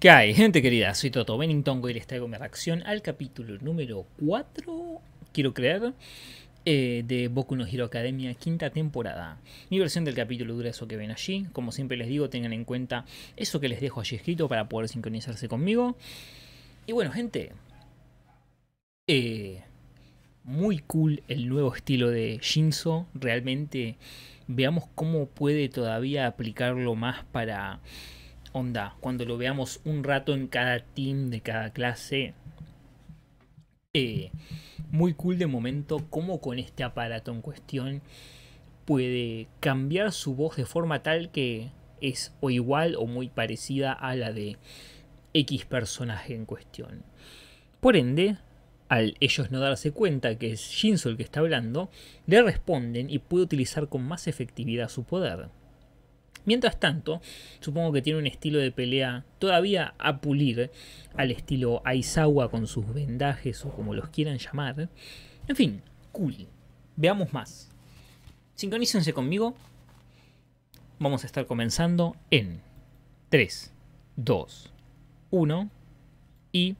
¿Qué hay, gente querida? Soy Toto Benintongo y les traigo mi reacción al capítulo número 4, quiero creer, eh, de Boku no Hero Academia, quinta temporada. Mi versión del capítulo dura eso que ven allí. Como siempre les digo, tengan en cuenta eso que les dejo allí escrito para poder sincronizarse conmigo. Y bueno, gente, eh, muy cool el nuevo estilo de Shinzo, realmente veamos cómo puede todavía aplicarlo más para onda, cuando lo veamos un rato en cada team de cada clase. Eh, muy cool de momento cómo con este aparato en cuestión puede cambiar su voz de forma tal que es o igual o muy parecida a la de X personaje en cuestión. Por ende, al ellos no darse cuenta que es Jinso el que está hablando, le responden y puede utilizar con más efectividad su poder. Mientras tanto, supongo que tiene un estilo de pelea todavía a pulir, al estilo Aizawa con sus vendajes o como los quieran llamar. En fin, cool. Veamos más. Sincronícense conmigo. Vamos a estar comenzando en 3, 2, 1 y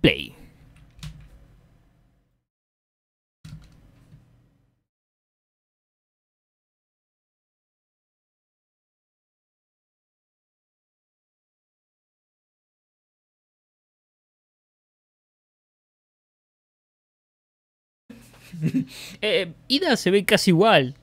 play. Eh, eh, Ida se ve casi igual.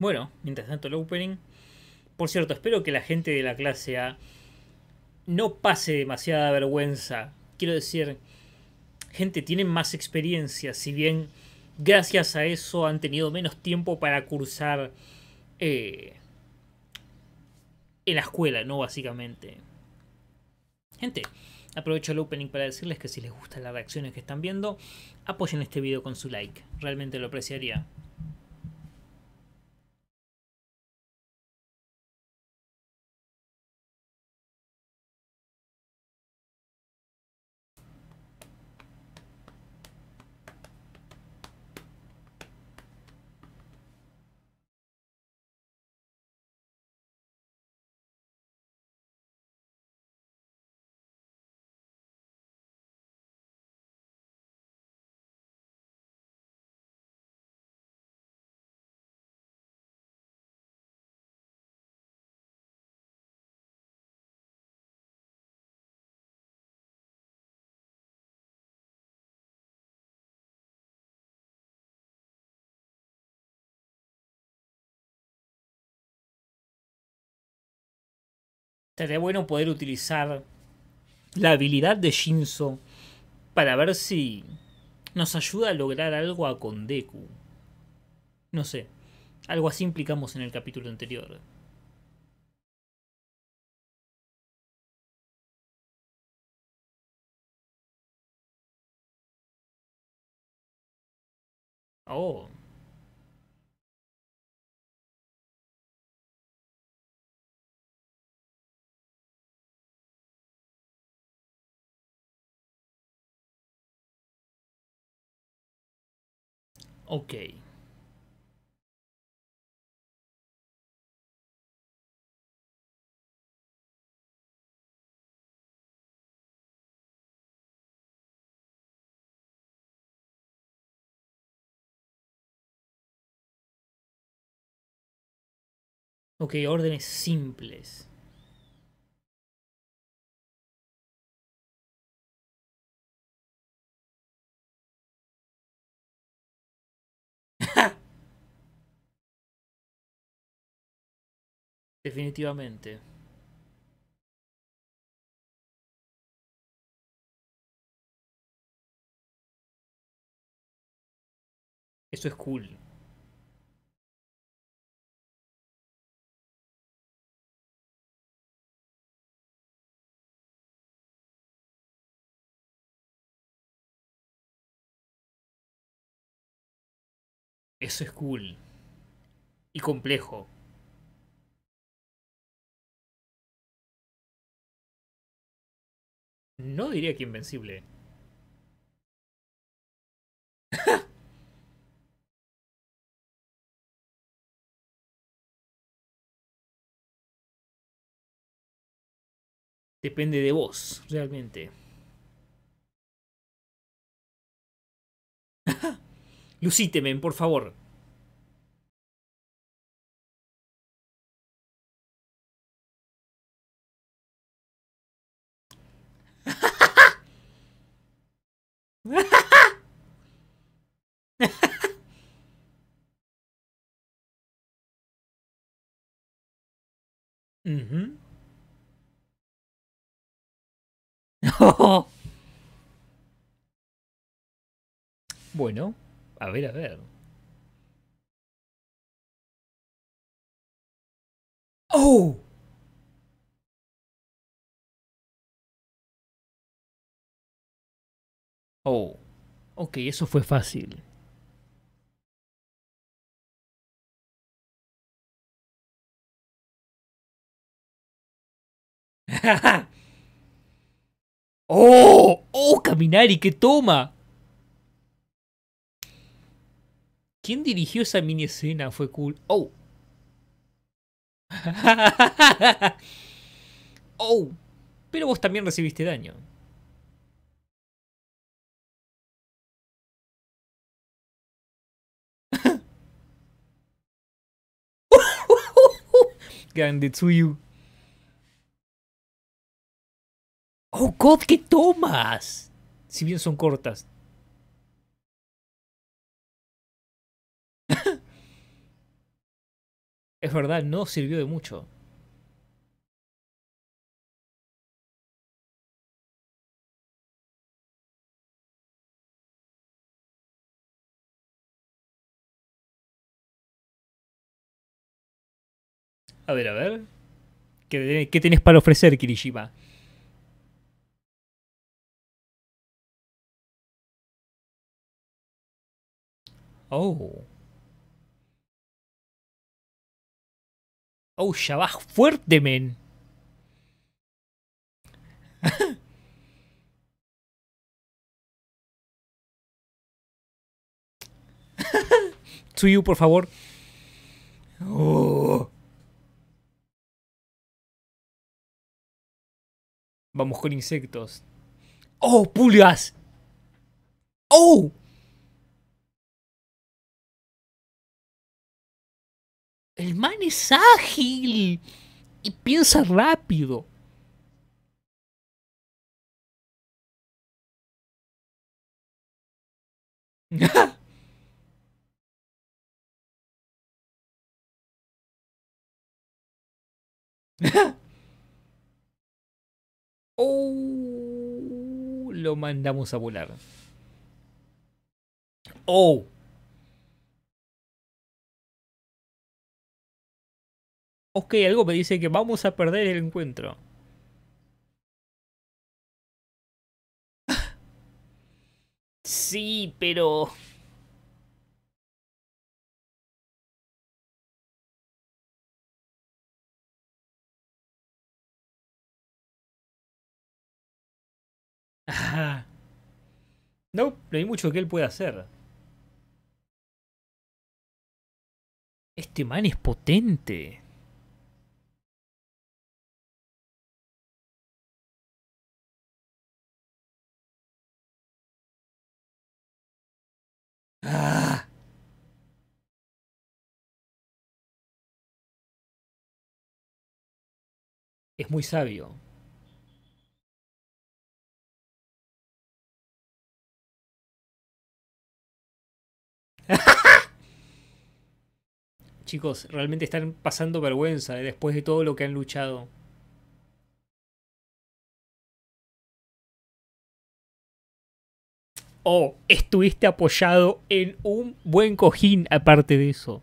Bueno, mientras tanto el opening. Por cierto, espero que la gente de la clase A no pase demasiada vergüenza. Quiero decir, gente tiene más experiencia, si bien gracias a eso han tenido menos tiempo para cursar eh, en la escuela, ¿no? Básicamente. Gente, aprovecho el opening para decirles que si les gustan las reacciones que están viendo, apoyen este video con su like. Realmente lo apreciaría. Estaría bueno poder utilizar la habilidad de Shinzo para ver si nos ayuda a lograr algo a Kondeku. No sé, algo así implicamos en el capítulo anterior. Oh. Okay. Ok, órdenes simples. Definitivamente. Eso es cool. Eso es cool. Y complejo. No diría que invencible. Depende de vos, realmente. Lucítemen, por favor. Bueno, a ver, a ver. ¡Oh! Oh, ok, eso fue fácil. ¡Oh! ¡Oh, Caminari! ¡Qué toma! ¿Quién dirigió esa mini escena? Fue cool. ¡Oh! ¡Oh! Pero vos también recibiste daño. de Tsuyu. ¡Oh, God! ¿Qué tomas? Si bien son cortas. es verdad, no sirvió de mucho. A ver, a ver. ¿Qué, eh, qué tenés para ofrecer, Kirishima? Oh. Oh, ya vas fuerte, men. Tsuyu, por favor. Oh. Vamos con insectos. ¡Oh, pulgas! ¡Oh! El man es ágil y piensa rápido. Oh, lo mandamos a volar. Oh. Ok, algo me dice que vamos a perder el encuentro. Sí, pero... No, no hay mucho que él pueda hacer. Este man es potente. Ah. Es muy sabio. Chicos, realmente están pasando vergüenza eh, después de todo lo que han luchado. oh, estuviste apoyado en un buen cojín aparte de eso.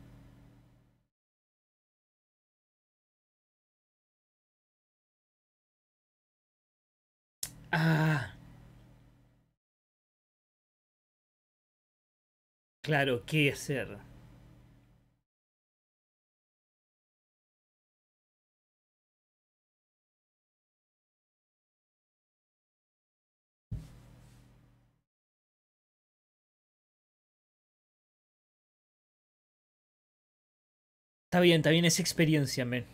Ah. Claro, ¿qué hacer? Está bien, está bien es experiencia, men.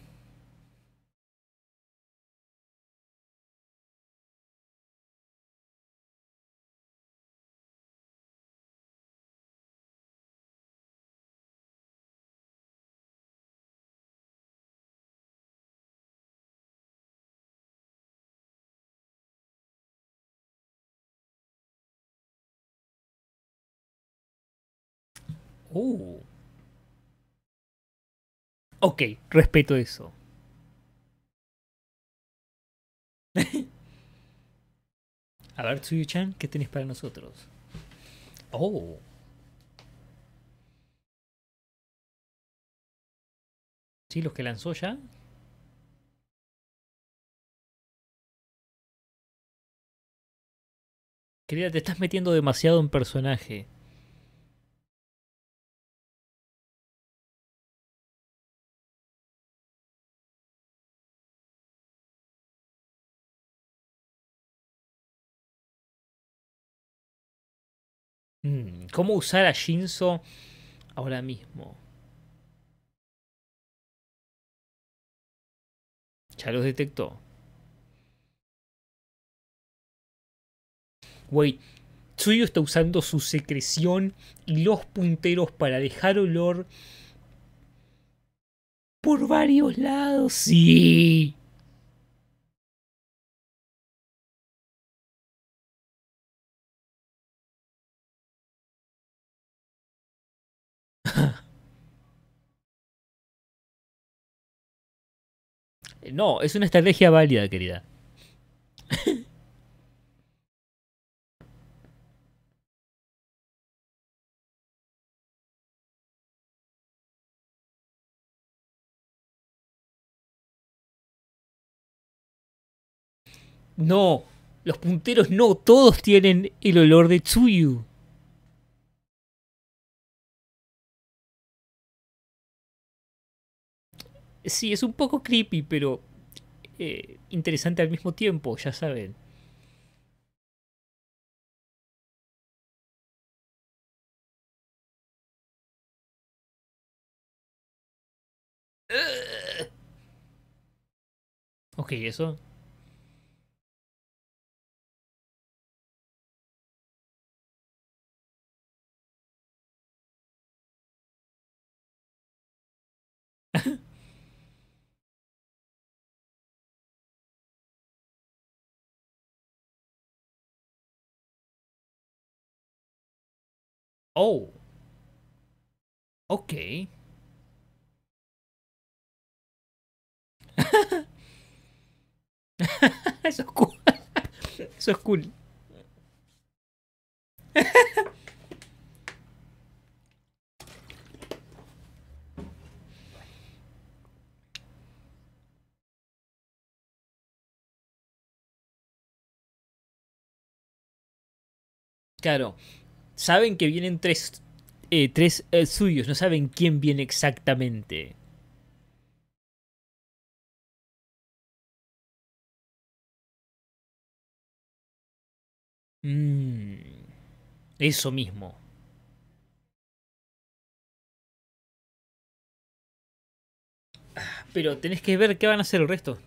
Uh. Ok, respeto eso. A ver, Tsuyu-chan, ¿qué tenés para nosotros? Oh. Sí, los que lanzó ya. Querida, te estás metiendo demasiado en personaje. ¿Cómo usar a Shinzo ahora mismo? Ya los detectó. Wait, Tsuyu está usando su secreción y los punteros para dejar olor por varios lados. Sí. No, es una estrategia válida, querida. No, los punteros no todos tienen el olor de Tsuyu. Sí, es un poco creepy, pero eh, interesante al mismo tiempo, ya saben. Ok, eso. Oh. Ok. Eso es cool. Eso es cool. Claro, saben que vienen tres, eh, tres eh, suyos, no saben quién viene exactamente. Mmm, eso mismo. Ah, pero tenés que ver qué van a hacer el resto.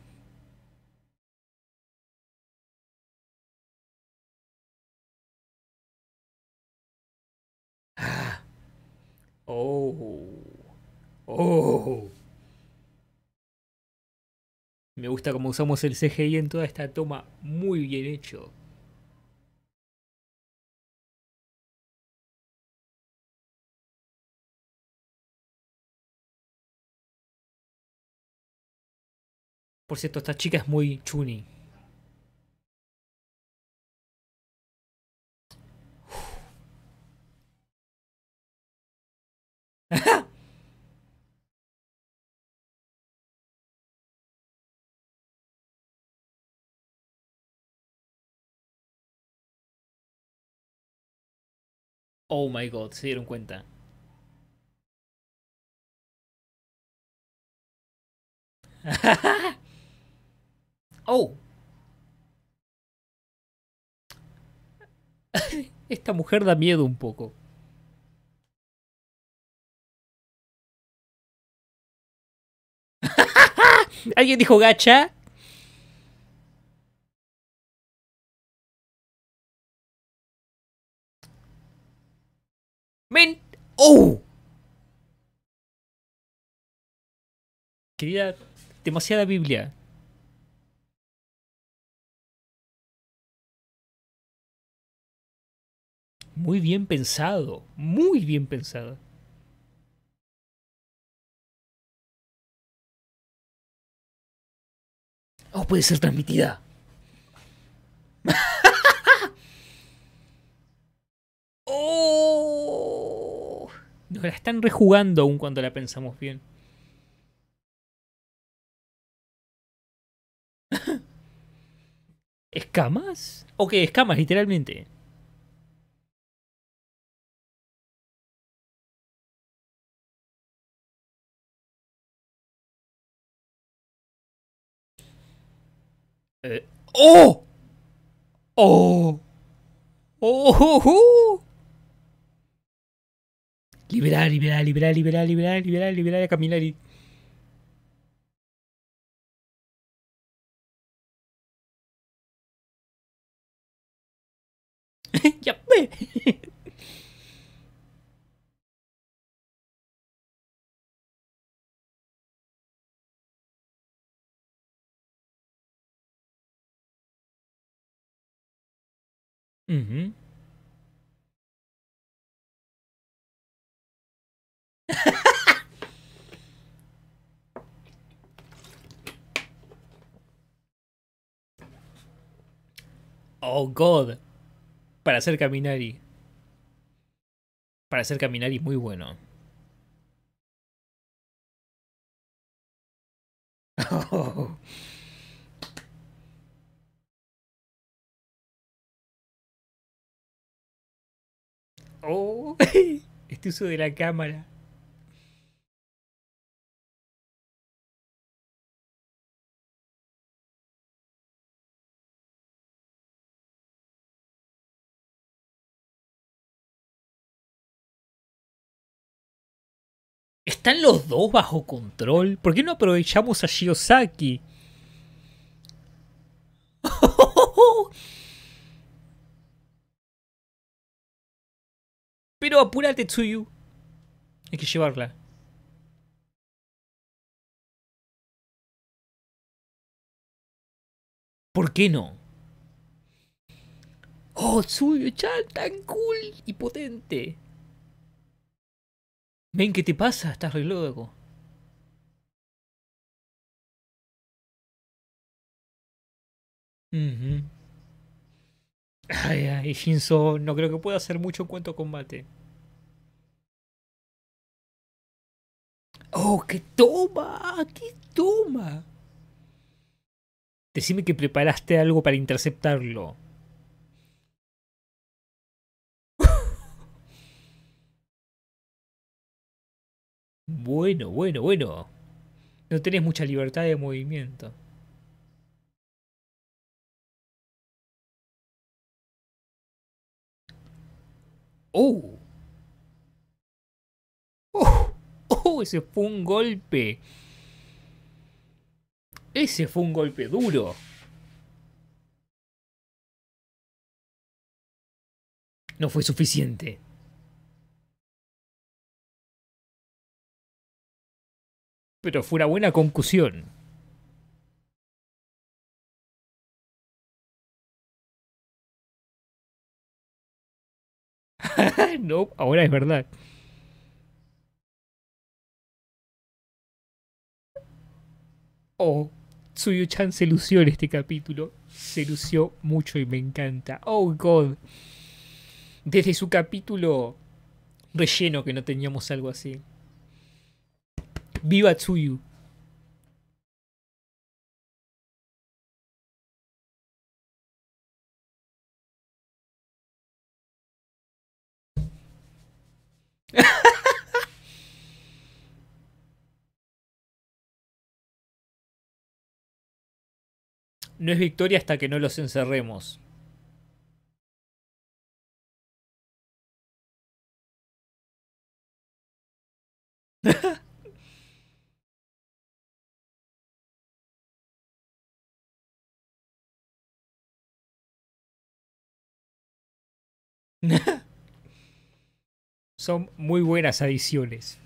¡Oh! Me gusta cómo usamos el CGI en toda esta toma, muy bien hecho. Por cierto, esta chica es muy chuni. Oh my god, se dieron cuenta. oh. Esta mujer da miedo un poco. ¿Alguien dijo gacha? Men. ¡Oh! Querida, demasiada Biblia. Muy bien pensado, muy bien pensado. Oh, puede ser transmitida. ¡Oh! Nos la están rejugando aún cuando la pensamos bien. ¿Escamas? Ok, escamas, literalmente. Eh, ¡Oh! ¡Oh! ¡Oh! ¡Oh! oh! Liberar, liberar, liberar, liberar, liberar, liberar, liberar a caminar y... ya ve. mhm. oh god, para hacer Caminari. Para hacer Caminari muy bueno. oh. Este uso de la cámara. ¿Están los dos bajo control? ¿Por qué no aprovechamos a Shiosaki? Pero apúrate, Tsuyu. Hay que llevarla. ¿Por qué no? Oh, Tsuyu-chan, tan cool y potente. Ven, ¿qué te pasa? Estás re loco. Ay, ay, Shinzo no creo que pueda hacer mucho en cuanto a combate. ¡Oh, qué toma! ¡Qué toma! Decime que preparaste algo para interceptarlo. Bueno, bueno, bueno. No tenés mucha libertad de movimiento. ¡Oh! ¡Oh! ¡Oh! Ese fue un golpe. Ese fue un golpe duro. No fue suficiente. Pero fue una buena concusión. no, ahora es verdad. Oh, Tsuyu-chan se lució en este capítulo. Se lució mucho y me encanta. Oh, God. Desde su capítulo relleno que no teníamos algo así. Viva Tsuyu. no es victoria hasta que no los encerremos. Son muy buenas adiciones.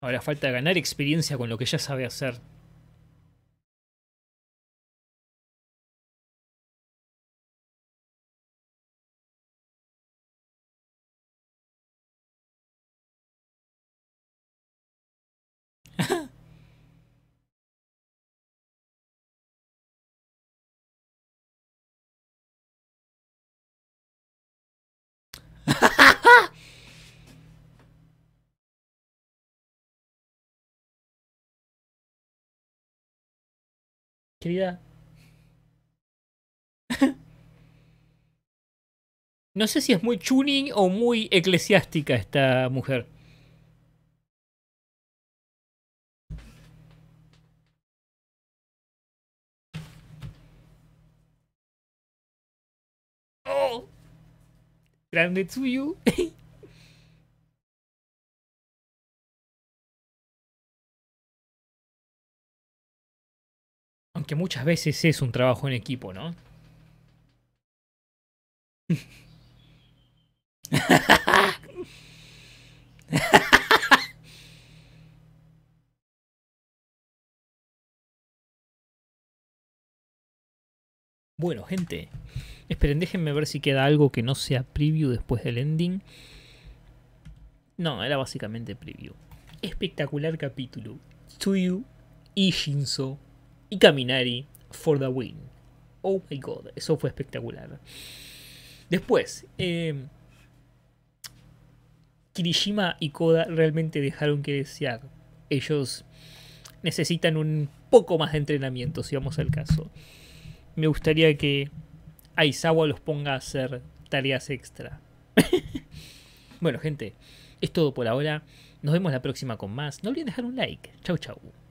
Ahora falta ganar experiencia con lo que ya sabe hacer. no sé si es muy chuning o muy eclesiástica esta mujer. Oh, grande Tsuyu. que muchas veces es un trabajo en equipo, ¿no? Bueno, gente. Esperen, déjenme ver si queda algo que no sea preview después del ending. No, era básicamente preview. Espectacular capítulo. y Shinzo y Caminari for the win. Oh my god, eso fue espectacular. Después, em, Kirishima y Koda realmente dejaron que desear. Ellos necesitan un poco más de entrenamiento, si vamos al caso. Me gustaría que Aizawa los ponga a hacer tareas extra. bueno, gente, es todo por ahora. Nos vemos la próxima con más. No olviden dejar un like. Chau, chau.